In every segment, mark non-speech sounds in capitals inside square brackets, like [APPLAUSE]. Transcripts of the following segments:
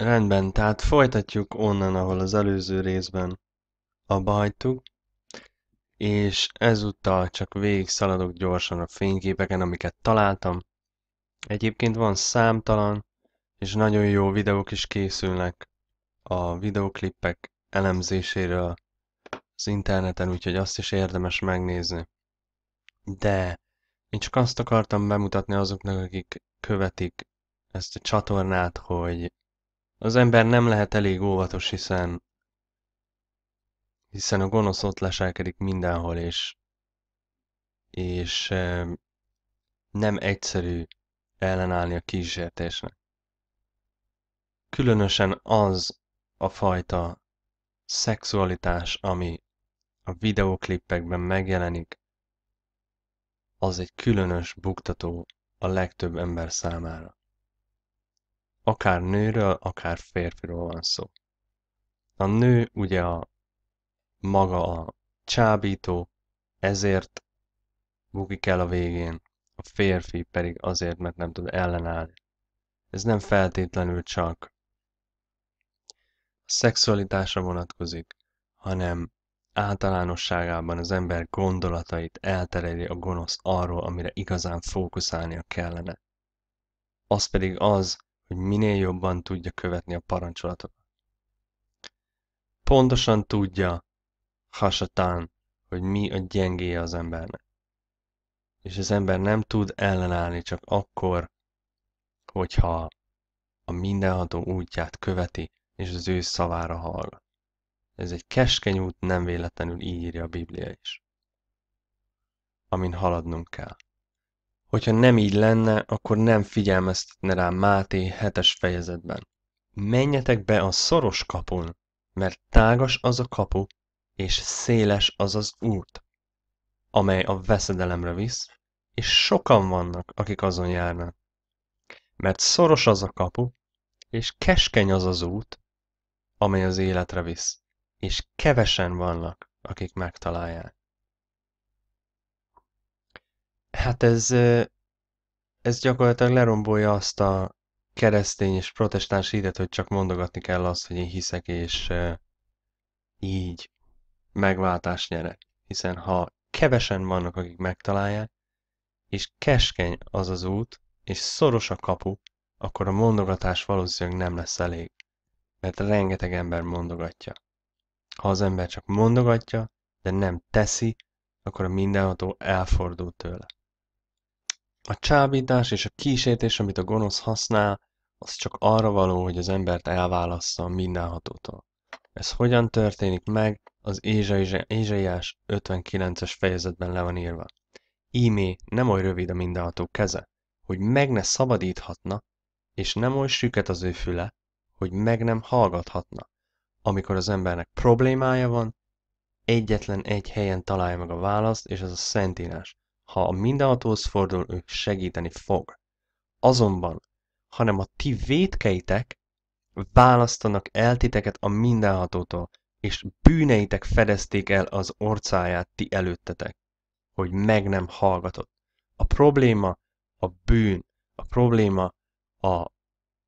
Rendben, tehát folytatjuk onnan, ahol az előző részben abba hagytuk, és ezúttal csak végig szaladok gyorsan a fényképeken, amiket találtam. Egyébként van számtalan, és nagyon jó videók is készülnek a videoklippek elemzéséről az interneten, úgyhogy azt is érdemes megnézni. De én csak azt akartam bemutatni azoknak, akik követik ezt a csatornát, hogy az ember nem lehet elég óvatos, hiszen hiszen a gonosz ott leselkedik mindenhol, és, és nem egyszerű ellenállni a kísértésnek. Különösen az a fajta szexualitás, ami a videóklippekben megjelenik, az egy különös buktató a legtöbb ember számára akár nőről, akár férfiról van szó. A nő ugye a maga a csábító, ezért bukik el a végén, a férfi pedig azért, mert nem tud ellenállni. Ez nem feltétlenül csak a szexualitásra vonatkozik, hanem általánosságában az ember gondolatait eltereli a gonosz arról, amire igazán fókuszálnia kellene. Az pedig az, hogy minél jobban tudja követni a parancsolatokat. Pontosan tudja Hasatán, hogy mi a gyengéje az embernek. És az ember nem tud ellenállni csak akkor, hogyha a mindenható útját követi, és az ő szavára hallgat. Ez egy keskeny út, nem véletlenül így írja a Biblia is. Amin haladnunk kell. Hogyha nem így lenne, akkor nem figyelmeztetne rá Máté hetes fejezetben. Menjetek be a szoros kapun, mert tágas az a kapu, és széles az az út, amely a veszedelemre visz, és sokan vannak, akik azon járnak. Mert szoros az a kapu, és keskeny az az út, amely az életre visz, és kevesen vannak, akik megtalálják. Hát ez, ez gyakorlatilag lerombolja azt a keresztény és protestáns hitet, hogy csak mondogatni kell azt, hogy én hiszek, és így megváltást nyerek. Hiszen ha kevesen vannak, akik megtalálják, és keskeny az az út, és szoros a kapu, akkor a mondogatás valószínűleg nem lesz elég, mert rengeteg ember mondogatja. Ha az ember csak mondogatja, de nem teszi, akkor a mindenható elfordul tőle. A csábítás és a kísértés, amit a gonosz használ, az csak arra való, hogy az embert elválassza a mindenhatótól. Ez hogyan történik meg, az Ézsaiás 59-es fejezetben le van írva. Ímé nem oly rövid a mindenható keze, hogy meg ne szabadíthatna, és nem oly süket az ő füle, hogy meg nem hallgathatna. Amikor az embernek problémája van, egyetlen egy helyen találja meg a választ, és ez a szentírás. Ha a mindenhatóhoz fordul, ő segíteni fog. Azonban, hanem a ti vétkeitek választanak el titeket a mindenhatótól, és bűneitek fedezték el az orcáját ti előttetek, hogy meg nem hallgatott. A probléma a bűn, a probléma a,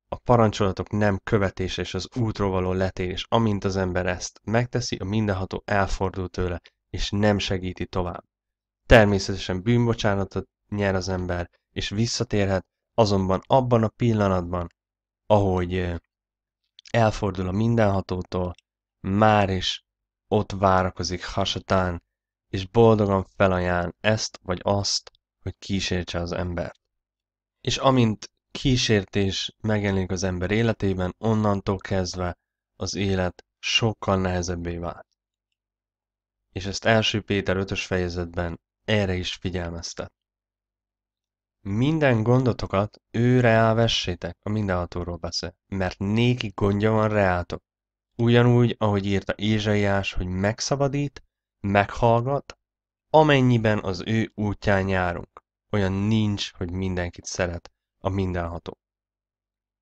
a parancsolatok nem követése és az útról való letérés. Amint az ember ezt megteszi, a mindenható elfordul tőle, és nem segíti tovább természetesen bűnbocsánatot nyer az ember, és visszatérhet, azonban abban a pillanatban, ahogy elfordul a mindenhatótól, már is ott várakozik hasatán, és boldogan felajánl ezt vagy azt, hogy kísértse az embert. És amint kísértés megjelenik az ember életében, onnantól kezdve az élet sokkal nehezebbé vált. És ezt első Péter 5-ös fejezetben erre is figyelmeztet. Minden gondotokat ő reá vessétek, a mindenhatóról beszél, mert néki gondja van reátok. Ugyanúgy, ahogy írta Ézsaiás, hogy megszabadít, meghallgat, amennyiben az ő útján járunk. Olyan nincs, hogy mindenkit szeret a mindenható.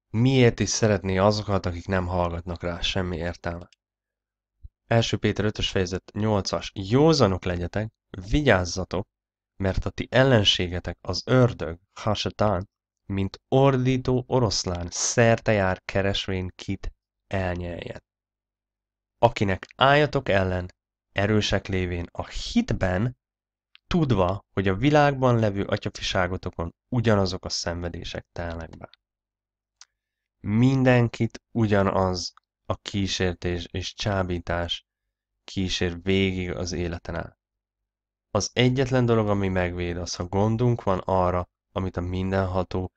Miért is szeretné azokat, akik nem hallgatnak rá, semmi értelme. Első Péter 5 fejezet 8-as. Józanok legyetek, Vigyázzatok, mert a ti ellenségetek az ördög, hasetán, mint ordító oroszlán szerte jár keresvén kit elnyeljen. Akinek álljatok ellen, erősek lévén a hitben, tudva, hogy a világban levő atyafiságotokon ugyanazok a szenvedések telnek be. Mindenkit ugyanaz a kísértés és csábítás kísér végig az életen át. Az egyetlen dolog, ami megvéd, az, ha gondunk van arra, amit a mindenható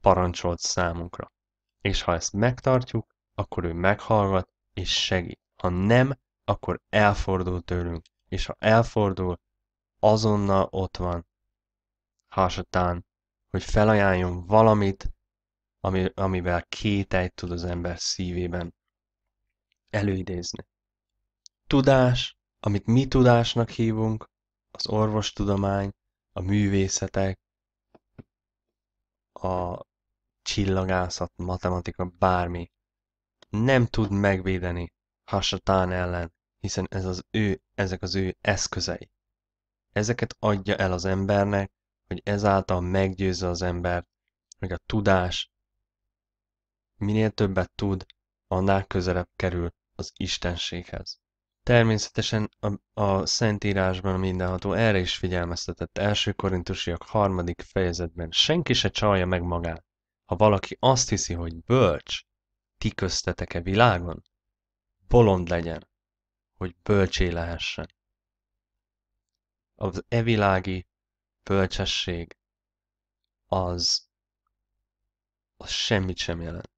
parancsolt számunkra. És ha ezt megtartjuk, akkor ő meghallgat és segít. Ha nem, akkor elfordul tőlünk. És ha elfordul, azonnal ott van hasatán, hogy felajánljon valamit, ami, amivel kételyt tud az ember szívében előidézni. Tudás, amit mi tudásnak hívunk, az orvostudomány, a művészetek, a csillagászat, matematika, bármi nem tud megvédeni Hasatán ellen, hiszen ez az ő, ezek az ő eszközei. Ezeket adja el az embernek, hogy ezáltal meggyőzze az embert, hogy a tudás minél többet tud, annál közelebb kerül az Istenséghez. Természetesen a, a Szentírásban mindenható erre is figyelmeztetett első korintusiak harmadik fejezetben senki se csalja meg magát. Ha valaki azt hiszi, hogy bölcs, ti köztetek-e világon? Bolond legyen, hogy bölcsé lehessen. Az evilági bölcsesség az, az semmit sem jelent.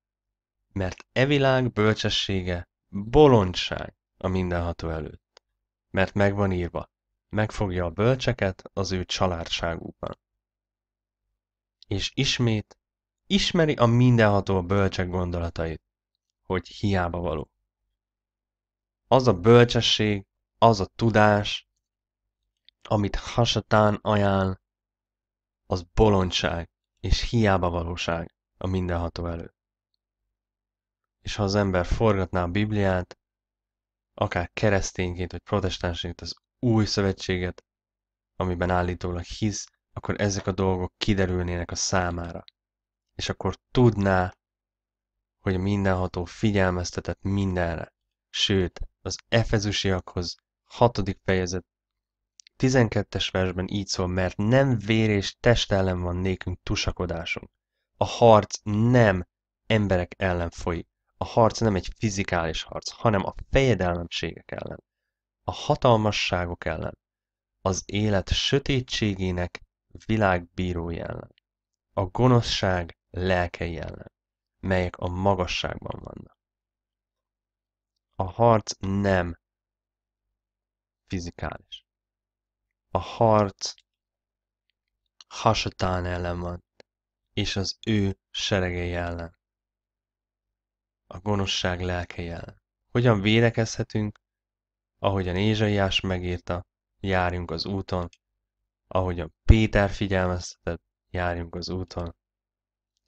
Mert evilág bölcsessége bolondság a mindenható előtt. Mert meg van írva, megfogja a bölcseket az ő családságukban. És ismét ismeri a mindenható a bölcsek gondolatait, hogy hiába való. Az a bölcsesség, az a tudás, amit Hasatán ajánl, az bolondság és hiába valóság a mindenható előtt. És ha az ember forgatná a Bibliát, akár keresztényként vagy protestánsként az új szövetséget, amiben állítólag hisz, akkor ezek a dolgok kiderülnének a számára. És akkor tudná, hogy a mindenható figyelmeztetett mindenre. Sőt, az Efezusiakhoz 6. fejezet 12-es versben így szól, mert nem vér és test ellen van nékünk tusakodásunk. A harc nem emberek ellen folyik, a harc nem egy fizikális harc, hanem a fejedelemségek ellen, a hatalmasságok ellen, az élet sötétségének világbírói ellen, a gonoszság lelkei ellen, melyek a magasságban vannak. A harc nem fizikális. A harc Hasatán ellen van, és az ő seregei ellen a gonoszság lelke jel. Hogyan védekezhetünk? Ahogyan Ézsaiás megírta, járjunk az úton. Ahogyan Péter figyelmeztetett, járjunk az úton.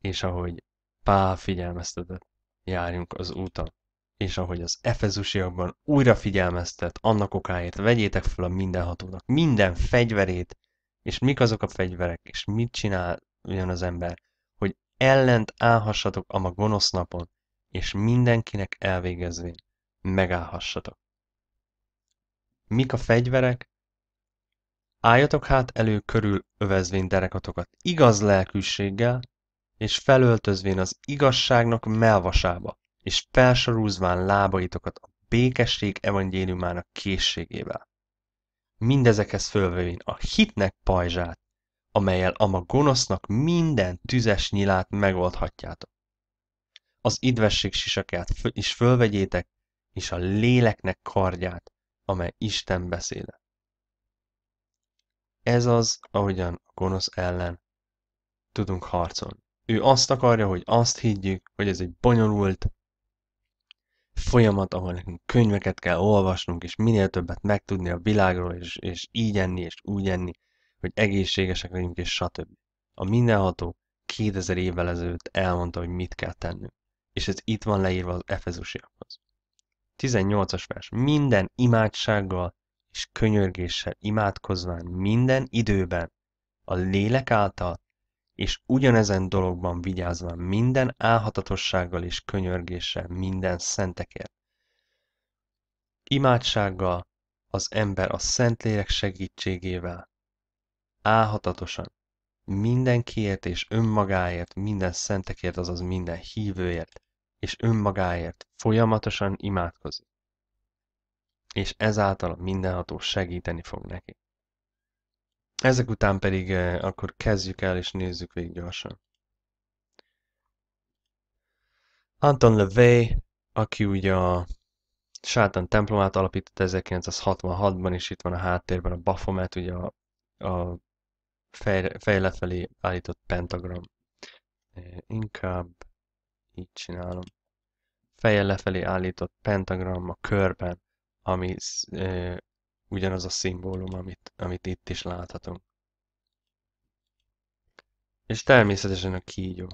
És ahogy Pál figyelmeztetett, járjunk az úton. És ahogy az Efezusiakban újra figyelmeztet, annak okáért vegyétek fel a mindenhatónak minden fegyverét, és mik azok a fegyverek, és mit csinál ugyan az ember, hogy ellent állhassatok ma gonosz napon, és mindenkinek elvégezvén megállhassatok. Mik a fegyverek? Álljatok hát elő körül övezvén derekatokat igaz lelkűséggel, és felöltözvén az igazságnak melvasába, és felsorúzván lábaitokat a békesség evangéliumának készségével. Mindezekhez fölvevén a hitnek pajzsát, amelyel ma gonosznak minden tüzes nyilát megoldhatjátok az idvesség sisakját is fölvegyétek, és a léleknek kardját, amely Isten beszéle. Ez az, ahogyan a gonosz ellen tudunk harcolni. Ő azt akarja, hogy azt higgyük, hogy ez egy bonyolult folyamat, ahol nekünk könyveket kell olvasnunk, és minél többet megtudni a világról, és, és így enni, és úgy enni, hogy egészségesek legyünk, és stb. A mindenható 2000 évvel ezelőtt elmondta, hogy mit kell tennünk és ez itt van leírva az Efezusiakhoz. 18-as vers. Minden imádsággal és könyörgéssel imádkozván minden időben a lélek által, és ugyanezen dologban vigyázva minden álhatatossággal és könyörgéssel minden szentekért. Imádsággal az ember a Szentlélek segítségével álhatatosan mindenkiért és önmagáért, minden szentekért, azaz minden hívőért és önmagáért folyamatosan imádkozik. És ezáltal mindenható segíteni fog neki. Ezek után pedig eh, akkor kezdjük el és nézzük végig gyorsan. Anton Levay, aki ugye a Sátán templomát alapított 1966-ban, és itt van a háttérben a Baphomet, ugye a, a fej, fejlefelé állított pentagram. Eh, inkább így csinálom. Feje lefelé állított pentagramma körben, ami e, ugyanaz a szimbólum, amit, amit itt is láthatunk. És természetesen a kígyó.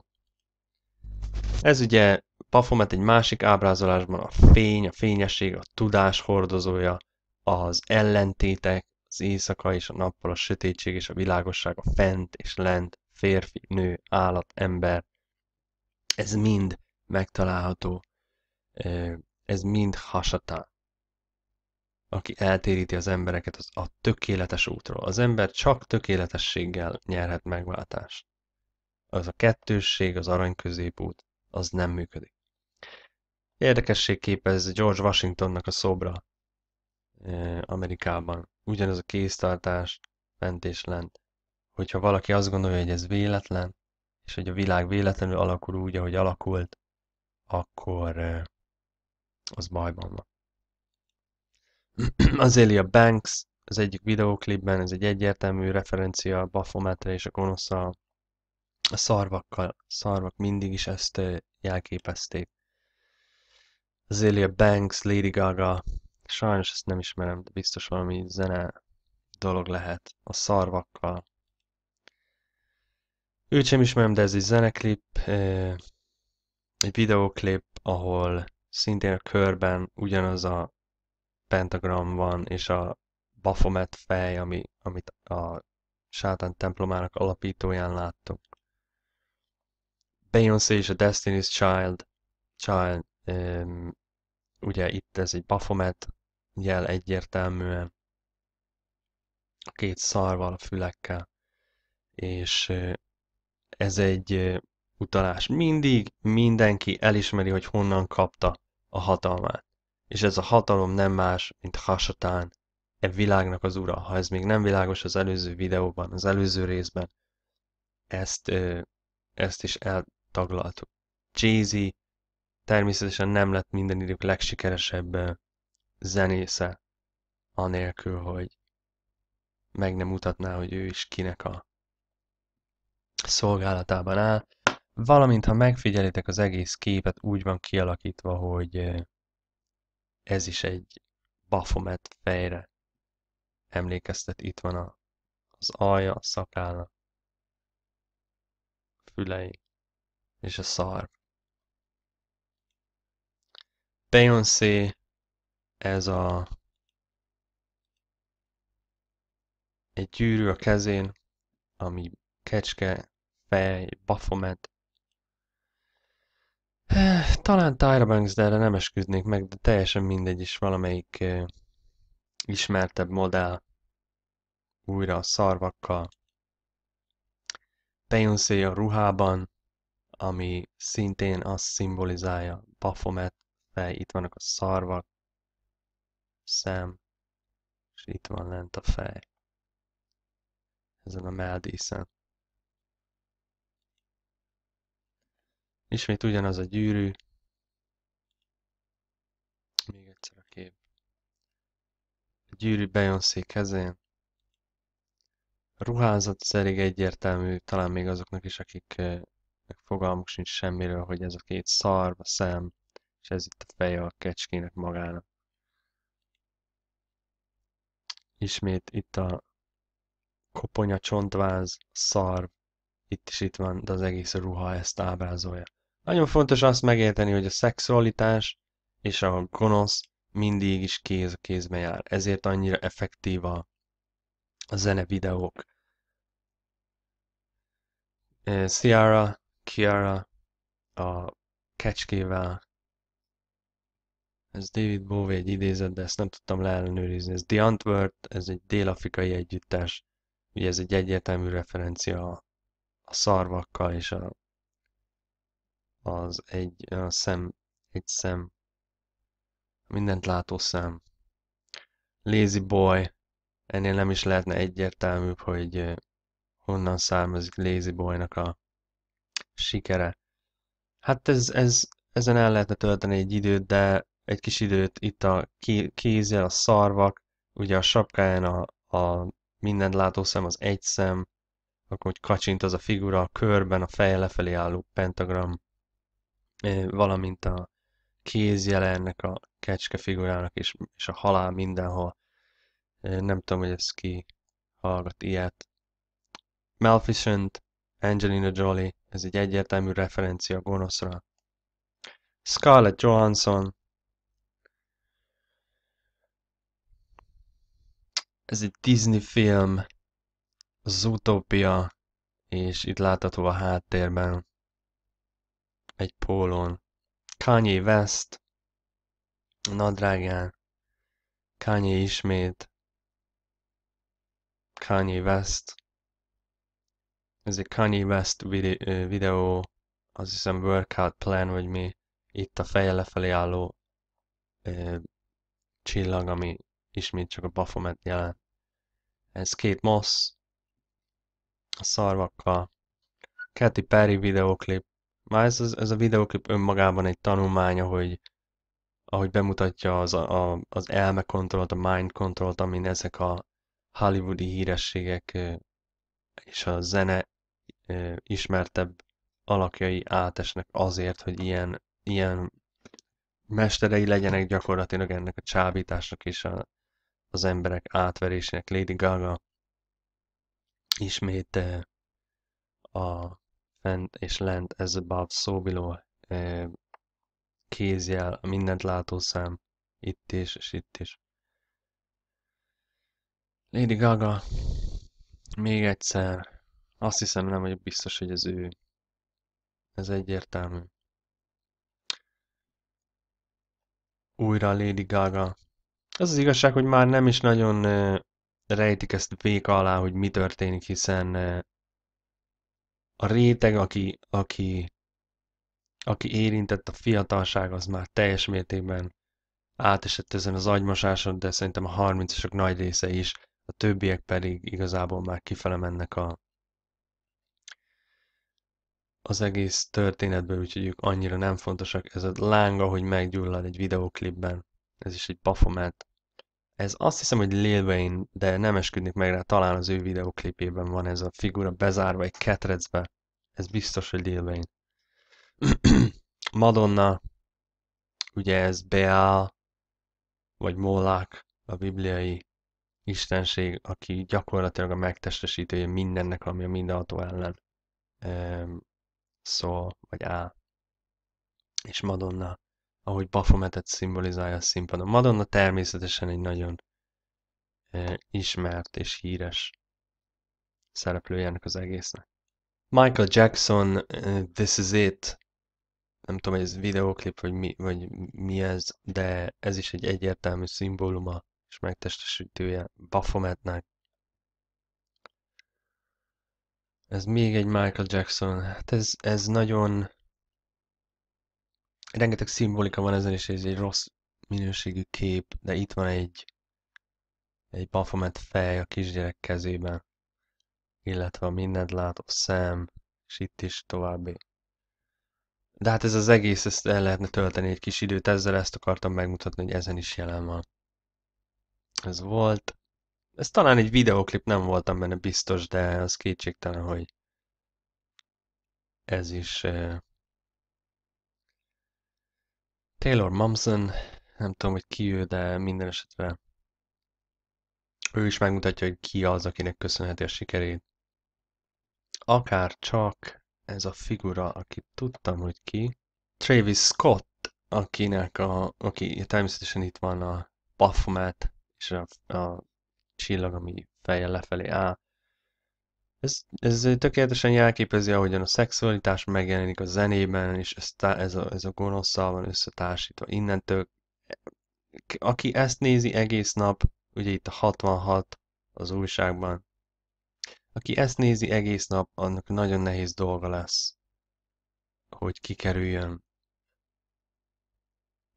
Ez ugye Pafomet egy másik ábrázolásban a fény, a fényesség, a tudás hordozója, az ellentétek, az éjszaka és a nappal, a sötétség és a világosság, a fent és lent, férfi, nő, állat, ember, ez mind megtalálható, ez mind hasatá, aki eltéríti az embereket az a tökéletes útról. Az ember csak tökéletességgel nyerhet megváltást. Az a kettősség, az arany középút, az nem működik. Érdekesség képez George Washingtonnak a szobra Amerikában. Ugyanaz a kéztartás, fent és lent. Hogyha valaki azt gondolja, hogy ez véletlen, és hogy a világ véletlenül alakul úgy, ahogy alakult, akkor az bajban van. [CLEARS THROAT] Az Elia Banks az egyik videóklipben, ez egy egyértelmű referencia a Baphometre és a gonosza a szarvakkal, szarvak mindig is ezt jelképezték. Elia Banks, Lady Gaga, sajnos ezt nem ismerem, de biztos valami zene dolog lehet a szarvakkal, Őt sem ismerem, de ez egy zeneklip, egy videoklip, ahol szintén a körben ugyanaz a pentagram van, és a Baphomet fej, ami, amit a sátán templomának alapítóján láttunk. Beyoncé és a Destiny's Child, Child um, ugye itt ez egy Baphomet jel egyértelműen, a két szarval, a fülekkel, és ez egy utalás. Mindig mindenki elismeri, hogy honnan kapta a hatalmát. És ez a hatalom nem más, mint Hasatán, e világnak az ura. Ha ez még nem világos az előző videóban, az előző részben, ezt, ezt is eltaglaltuk. Jay-Z természetesen nem lett minden idők legsikeresebb zenésze, anélkül, hogy meg nem mutatná, hogy ő is kinek a szolgálatában áll, valamint ha megfigyelitek az egész képet úgy van kialakítva, hogy ez is egy bafomet fejre emlékeztet, itt van a, az alja, a szakálla, a fülei és a szar Beyoncé, ez a egy gyűrű a kezén, ami kecske fej, Baphomet. Eh, talán Tyra Banks, de erre nem esküdnék meg, de teljesen mindegy is valamelyik eh, ismertebb modell újra a szarvakkal. Beyoncé a ruhában, ami szintén azt szimbolizálja, Baphomet fej, itt vannak a szarvak, szem, és itt van lent a fej. Ezen a meldészen. Ismét ugyanaz a gyűrű. Még egyszer a kép. A gyűrű Beyoncé kezén. A ruházat az elég egyértelmű, talán még azoknak is, akiknek fogalmuk sincs semmiről, hogy ez a két szar, a szem, és ez itt a feje a kecskének magának. Ismét itt a koponya, csontváz, szar, itt is itt van, de az egész ruha ezt ábrázolja. Nagyon fontos azt megérteni, hogy a szexualitás és a gonosz mindig is kéz a kézbe jár. Ezért annyira effektív a, a zene videók. Ciara, Kiara, a kecskével. Ez David Bowie egy idézet, de ezt nem tudtam leellenőrizni. Ez The Antwerp, ez egy dél-afrikai együttes. Ugye ez egy egyértelmű referencia a, a szarvakkal és a az egy a szem, egy szem, mindent látó szem. Lazy boy, ennél nem is lehetne egyértelműbb, hogy honnan származik Lazy Boy-nak a sikere. Hát ez, ez, ezen el lehetne tölteni egy időt, de egy kis időt itt a kézzel, a szarvak, ugye a sapkáján a, a mindent látó szem, az egy szem, akkor hogy kacsint az a figura, a körben a feje lefelé álló pentagram, valamint a kézjele ennek a kecske figurának, és, és a halál mindenhol. Nem tudom, hogy ez ki hallgat ilyet. Maleficent, Angelina Jolie, ez egy egyértelmű referencia gonoszra. Scarlett Johansson, ez egy Disney film, az utópia, és itt látható a háttérben egy pólón, Kanye West, nadrágán, Kanye ismét, Kanye West. Ez egy Kanye West videó, az hiszem workout plan, vagy mi, itt a feje lefelé álló ö, csillag, ami ismét csak a Baphomet jelent. Ez két Moss, a szarvakkal. Katy Perry videóklip, már ez, ez a videóklip önmagában egy tanulmánya, hogy ahogy bemutatja az, a, az elme kontrollt, a mind kontrollt, amin ezek a hollywoodi hírességek és a zene ismertebb alakjai átesnek azért, hogy ilyen, ilyen mesterei legyenek gyakorlatilag ennek a csábításnak és a, az emberek átverésének. Lady Gaga ismét a fent és lent, ez above, so below, kézjel, mindent látó szám, itt is, és itt is. Lady Gaga, még egyszer, azt hiszem nem vagyok biztos, hogy ez ő. Ez egyértelmű. Újra Lady Gaga. Az az igazság, hogy már nem is nagyon rejtik ezt véka alá, hogy mi történik, hiszen a réteg, aki, aki, aki érintett a fiatalság, az már teljes mértékben átesett ezen az agymosáson, de szerintem a 30-asok nagy része is, a többiek pedig igazából már kifele mennek a, az egész történetből, úgyhogy ők annyira nem fontosak. Ez a lánga, hogy meggyullad egy videoklipben, ez is egy pafomet. Ez azt hiszem, hogy Lil Wayne, de nem esküdnék meg rá, talán az ő videoklipében van ez a figura bezárva egy ketrecbe. Ez biztos, hogy Lil Wayne. [CLEARS THROAT] Madonna, ugye ez Beá, vagy Mólák, a bibliai istenség, aki gyakorlatilag a megtestesítője mindennek, ami a mindenható ellen um, szól, vagy áll. És Madonna ahogy Baphometet szimbolizálja a színpadon. Madonna természetesen egy nagyon eh, ismert és híres szereplője ennek az egésznek. Michael Jackson, uh, This Is It, nem tudom, hogy ez videóklip, vagy mi, vagy mi ez, de ez is egy egyértelmű szimbóluma és megtestesítője Baphometnek. Ez még egy Michael Jackson. Hát ez, ez nagyon rengeteg szimbolika van ezen, és ez egy rossz minőségű kép, de itt van egy egy Baphomet fej a kisgyerek kezében, illetve a mindent látó szem, és itt is további. De hát ez az egész, ezt el lehetne tölteni egy kis időt, ezzel ezt akartam megmutatni, hogy ezen is jelen van. Ez volt. Ez talán egy videoklip, nem voltam benne biztos, de az kétségtelen, hogy ez is eh, Taylor Momsen, nem tudom, hogy ki ő, de minden esetre ő is megmutatja, hogy ki az, akinek köszönheti a sikerét. Akár csak ez a figura, akit tudtam, hogy ki. Travis Scott, akinek a, aki természetesen itt van a Baphomet és a, a csillag, ami fejjel lefelé áll. Ez, ez tökéletesen jelképezi, ahogyan a szexualitás megjelenik a zenében, és ez, ez, a, ez a gonoszszal van összetársítva. Innentől, aki ezt nézi egész nap, ugye itt a 66 az újságban, aki ezt nézi egész nap, annak nagyon nehéz dolga lesz, hogy kikerüljön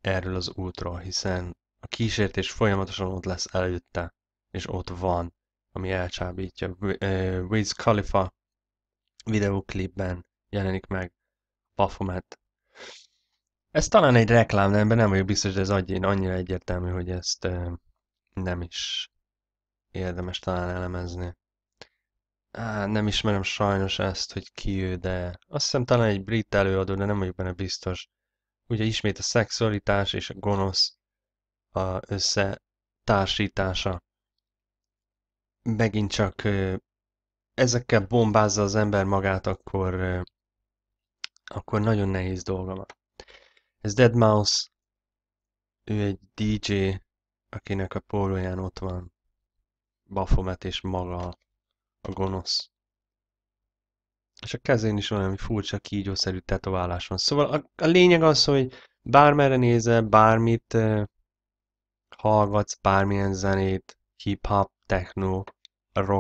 erről az útról, hiszen a kísértés folyamatosan ott lesz előtte, és ott van ami elcsábítja. Wiz Khalifa videóklipben jelenik meg Baphomet. Ez talán egy reklám, nem, nem vagyok biztos, de ez én annyira egyértelmű, hogy ezt nem is érdemes talán elemezni. Á, nem ismerem sajnos ezt, hogy ki ő, de azt hiszem talán egy brit előadó, de nem vagyok benne biztos. Ugye ismét a szexualitás és a gonosz a összetársítása megint csak ezekkel bombázza az ember magát, akkor, akkor nagyon nehéz dolga van. Ez Dead Mouse, ő egy DJ, akinek a pólóján ott van Bafomet és maga a gonosz. És a kezén is olyan furcsa kígyószerű tetoválás van. Szóval a, a lényeg az, hogy bármerre nézel, bármit eh, hallgatsz, bármilyen zenét, hip-hop, techno,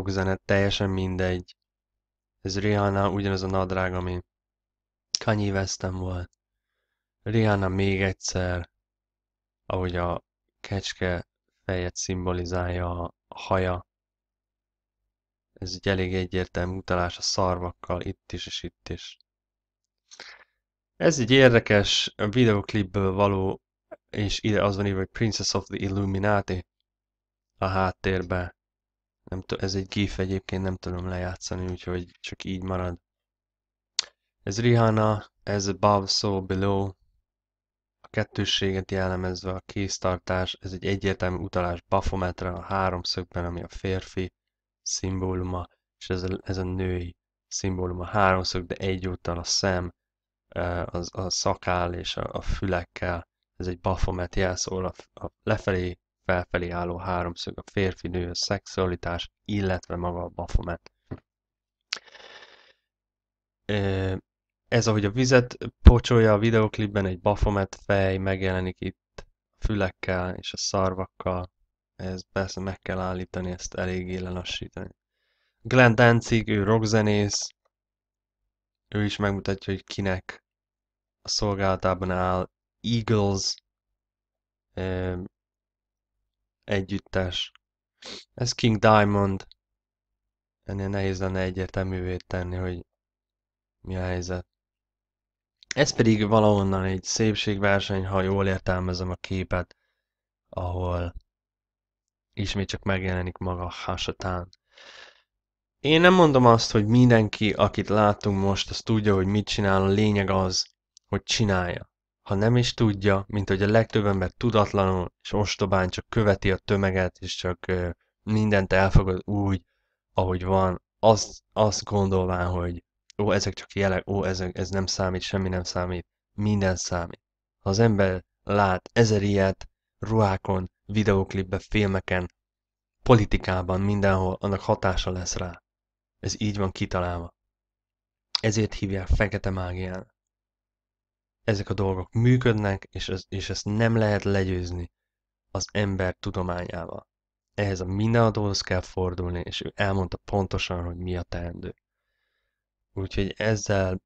zene, teljesen mindegy. Ez Rihanna ugyanaz a nadrág, ami Kanye Westem volt. Rihanna még egyszer, ahogy a kecske fejet szimbolizálja a haja. Ez egy elég egyértelmű utalás a szarvakkal, itt is és itt is. Ez egy érdekes videoklipből való, és ide az van írva, hogy Princess of the Illuminati a háttérben. Nem t- ez egy gif egyébként, nem tudom lejátszani, úgyhogy csak így marad. Ez Rihanna, ez above, so below. A kettősséget jellemezve a kéztartás, ez egy egyértelmű utalás bafometre a háromszögben, ami a férfi szimbóluma, és ez a, ez a női szimbóluma. Háromszög, de egyúttal a szem, az, a szakál és a, a fülekkel. Ez egy bafomet jelszól a, a lefelé felfelé álló háromszög, a férfi-nő, a szexualitás, illetve maga a bafomet. Ez, ahogy a vizet pocsolja a videoklipben, egy bafomet fej megjelenik itt fülekkel és a szarvakkal. Ez persze meg kell állítani, ezt eléggé lelassítani. Glenn Danzig, ő rockzenész, ő is megmutatja, hogy kinek a szolgálatában áll Eagles, együttes. Ez King Diamond. Ennél nehéz lenne egyértelművé tenni, hogy mi a helyzet. Ez pedig valahonnan egy szépségverseny, ha jól értelmezem a képet, ahol ismét csak megjelenik maga Hasatán. Én nem mondom azt, hogy mindenki, akit látunk most, az tudja, hogy mit csinál, a lényeg az, hogy csinálja ha nem is tudja, mint hogy a legtöbb ember tudatlanul és ostobán csak követi a tömeget, és csak mindent elfogad úgy, ahogy van, azt, azt gondolván, hogy ó, ezek csak jelek, ó, ezek, ez nem számít, semmi nem számít, minden számít. Ha az ember lát ezer ilyet ruhákon, videóklipben, filmeken, politikában, mindenhol, annak hatása lesz rá. Ez így van kitalálva. Ezért hívják fekete mágiának ezek a dolgok működnek, és, ez, és ezt nem lehet legyőzni az ember tudományával. Ehhez a mindenadóhoz kell fordulni, és ő elmondta pontosan, hogy mi a teendő. Úgyhogy ezzel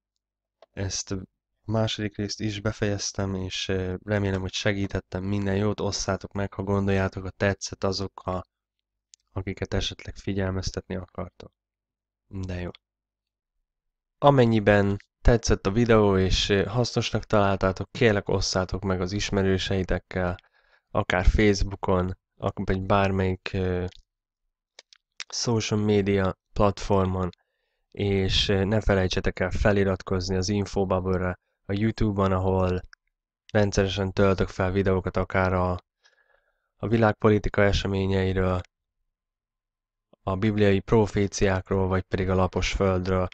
ezt a második részt is befejeztem, és remélem, hogy segítettem minden jót. Osszátok meg, ha gondoljátok, a tetszett azokkal, akiket esetleg figyelmeztetni akartok. De jó. Amennyiben tetszett a videó és eh, hasznosnak találtátok, kérlek osszátok meg az ismerőseitekkel, akár Facebookon, akár bármelyik eh, social media platformon, és eh, ne felejtsetek el feliratkozni az infobubble a Youtube-on, ahol rendszeresen töltök fel videókat akár a, a világpolitika eseményeiről, a bibliai proféciákról, vagy pedig a lapos földről,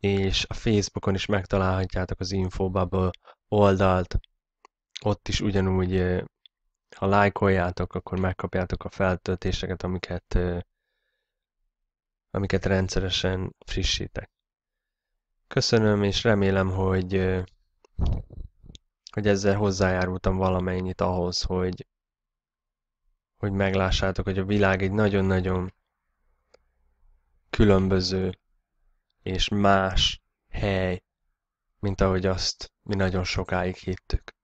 és a Facebookon is megtalálhatjátok az Infobubble oldalt. Ott is ugyanúgy, ha lájkoljátok, akkor megkapjátok a feltöltéseket, amiket, amiket rendszeresen frissítek. Köszönöm, és remélem, hogy, hogy ezzel hozzájárultam valamennyit ahhoz, hogy, hogy meglássátok, hogy a világ egy nagyon-nagyon különböző és más hely, mint ahogy azt mi nagyon sokáig hittük.